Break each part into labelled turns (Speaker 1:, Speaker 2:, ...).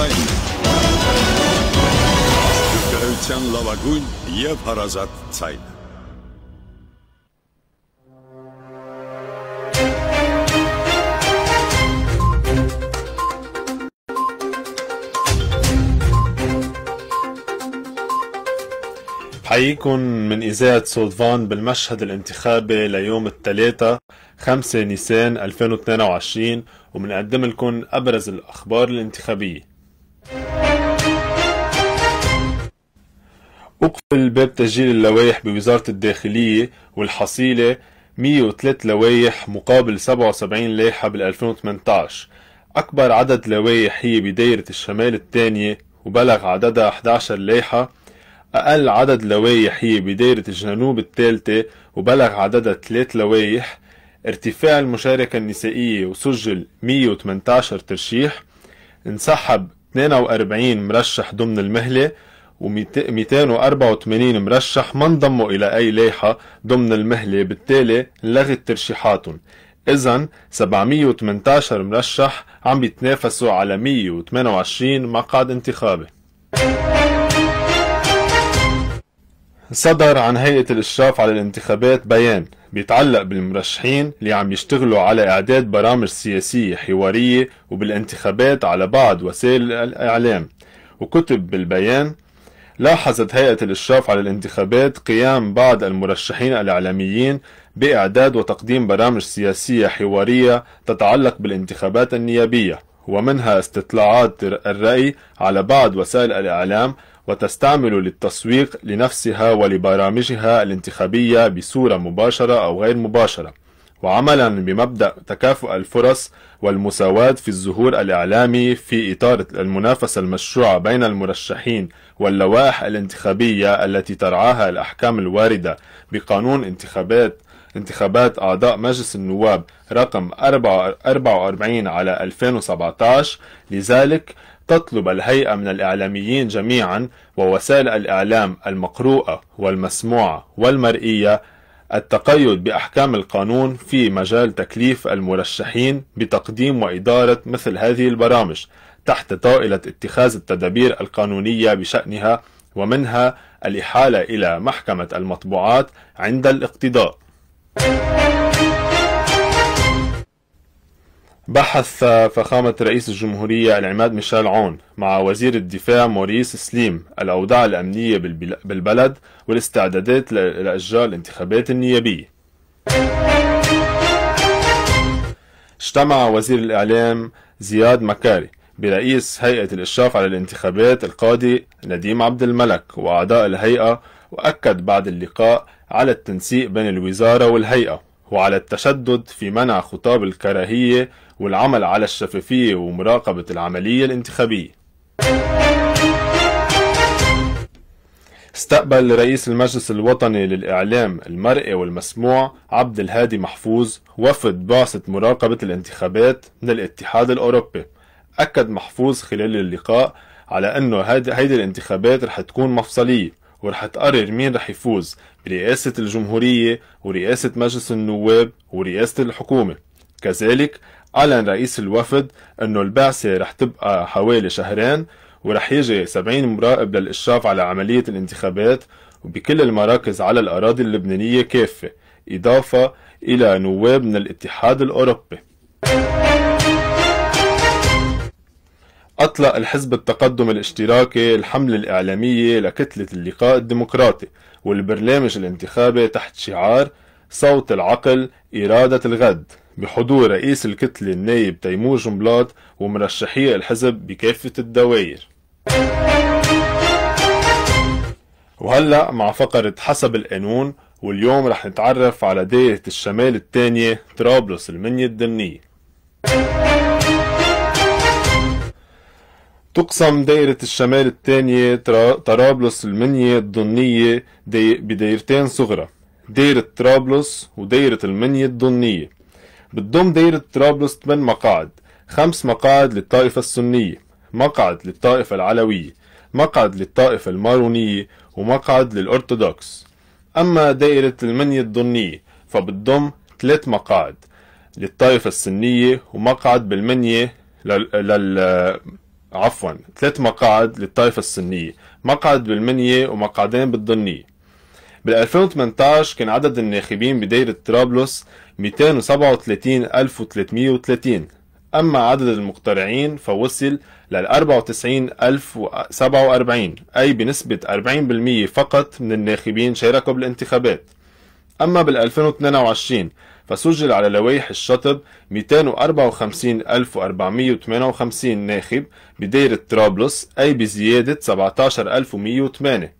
Speaker 1: Սպասային։ Գրգրության լավագույն և հարազատ ծայնը։ حييكم من إذاعة سولفان بالمشهد الانتخابي ليوم الثلاثاء 5 نيسان 2022 ومنقدم لكم أبرز الأخبار الانتخابية أقفل باب تسجيل اللوائح بوزارة الداخلية والحصيلة 103 لوائح مقابل 77 لائحة بال 2018 أكبر عدد لوائح هي بدايرة الشمال الثانية وبلغ عددها 11 لائحة أقل عدد لوائح هي بدايرة الجنوب الثالثة وبلغ عددها 3 لوائح ارتفاع المشاركة النسائية وسجل 118 ترشيح انسحب 42 مرشح ضمن المهله و284 مرشح ما انضموا إلى أي لائحة ضمن المهلة بالتالي لغت ترشيحاتهم إذا 718 مرشح عم بيتنافسوا على 128 مقعد انتخابي صدر عن هيئة الإشراف على الانتخابات بيان بيتعلق بالمرشحين اللي عم يشتغلوا على إعداد برامج سياسية حوارية وبالانتخابات على بعض وسائل الإعلام وكتب بالبيان لاحظت هيئة الإشراف على الانتخابات قيام بعض المرشحين الإعلاميين بإعداد وتقديم برامج سياسية حوارية تتعلق بالانتخابات النيابية ومنها استطلاعات الرأي على بعض وسائل الإعلام وتستعمل للتسويق لنفسها ولبرامجها الانتخابية بصورة مباشرة أو غير مباشرة وعملا بمبدأ تكافؤ الفرص والمساواة في الظهور الإعلامي في إطار المنافسة المشروعة بين المرشحين واللوائح الانتخابية التي ترعاها الأحكام الواردة بقانون انتخابات انتخابات أعضاء مجلس النواب رقم 44 على 2017 لذلك تطلب الهيئة من الإعلاميين جميعا ووسائل الإعلام المقروءة والمسموعة والمرئية التقيد بأحكام القانون في مجال تكليف المرشحين بتقديم وإدارة مثل هذه البرامج تحت طائلة اتخاذ التدابير القانونية بشأنها ومنها الإحالة إلى محكمة المطبوعات عند الاقتضاء. بحث فخامة رئيس الجمهورية العماد ميشيل عون مع وزير الدفاع موريس سليم الأوضاع الأمنية بالبلد والاستعدادات لإجراء الانتخابات النيابية اجتمع وزير الإعلام زياد مكاري برئيس هيئة الإشراف على الانتخابات القاضي نديم عبد الملك وأعضاء الهيئة وأكد بعد اللقاء على التنسيق بين الوزارة والهيئة وعلى التشدد في منع خطاب الكراهية والعمل على الشفافية ومراقبة العملية الانتخابية استقبل رئيس المجلس الوطني للإعلام المرئي والمسموع عبد الهادي محفوظ وفد بعثة مراقبة الانتخابات من الاتحاد الأوروبي أكد محفوظ خلال اللقاء على أنه هيدي الانتخابات رح تكون مفصلية ورح تقرر مين رح يفوز برئاسة الجمهورية ورئاسة مجلس النواب ورئاسة الحكومة كذلك أعلن رئيس الوفد أنه البعثة رح تبقى حوالي شهرين ورح يجي 70 مراقب للإشراف على عملية الانتخابات وبكل المراكز على الأراضي اللبنانية كافة إضافة إلى نواب من الاتحاد الأوروبي أطلق الحزب التقدم الاشتراكي الحملة الإعلامية لكتلة اللقاء الديمقراطي والبرنامج الانتخابي تحت شعار صوت العقل إرادة الغد بحضور رئيس الكتلة النايب تيمور جنبلاط ومرشحي الحزب بكافة الدوائر وهلأ مع فقرة حسب القانون واليوم رح نتعرف على دائرة الشمال الثانية طرابلس المنية الدنية تقسم دائرة الشمال الثانية طرابلس المنية الضنية بدائرتين صغرى دائرة طرابلس ودائرة المنية الضنية بتضم دايرة طرابلس 8 مقاعد خمس مقاعد للطائفة السنية مقعد للطائفة العلوية مقعد للطائفة المارونية ومقعد للأرثوذكس أما دائرة المنية الضنية فبتضم ثلاث مقاعد للطائفة السنية ومقعد بالمنية لل... لل... عفوا ثلاث مقاعد للطائفة السنية مقعد بالمنية ومقعدين بالضنية بال 2018 كان عدد الناخبين بدائرة طرابلس 237330 أما عدد المقترعين فوصل لل 94047 أي بنسبة 40% فقط من الناخبين شاركوا بالانتخابات أما بال 2022 فسجل على لوائح الشطب 254458 ناخب بدائرة طرابلس أي بزيادة 17108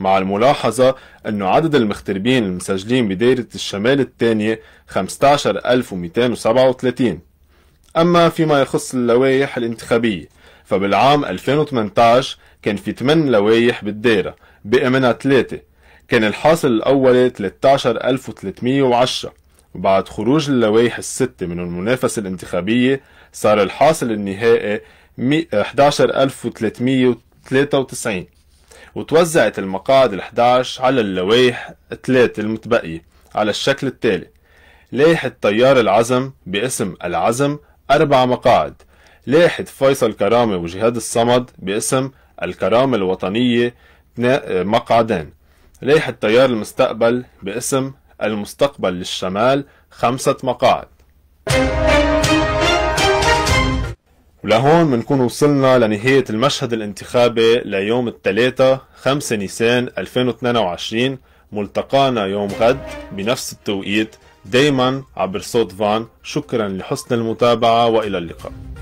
Speaker 1: مع الملاحظة أن عدد المغتربين المسجلين بدائرة الشمال الثانية 15237 أما فيما يخص اللوائح الانتخابية فبالعام 2018 كان في 8 لوائح بالدائرة بقى منها 3 كان الحاصل الأول 13310 وبعد خروج اللوائح الستة من المنافسة الانتخابية صار الحاصل النهائي 11393 وتوزعت المقاعد ال11 على اللوائح الثلاث المتبقية على الشكل التالي لائحة طيار العزم باسم العزم أربع مقاعد لائحة فيصل كرامة وجهاد الصمد باسم الكرامة الوطنية آه، مقعدان لائحة تيار المستقبل باسم المستقبل للشمال خمسة مقاعد ولهون بنكون وصلنا لنهاية المشهد الانتخابي ليوم الثلاثاء 5 نيسان 2022 ملتقانا يوم غد بنفس التوقيت دايما عبر صوت فان شكرا لحسن المتابعة وإلى اللقاء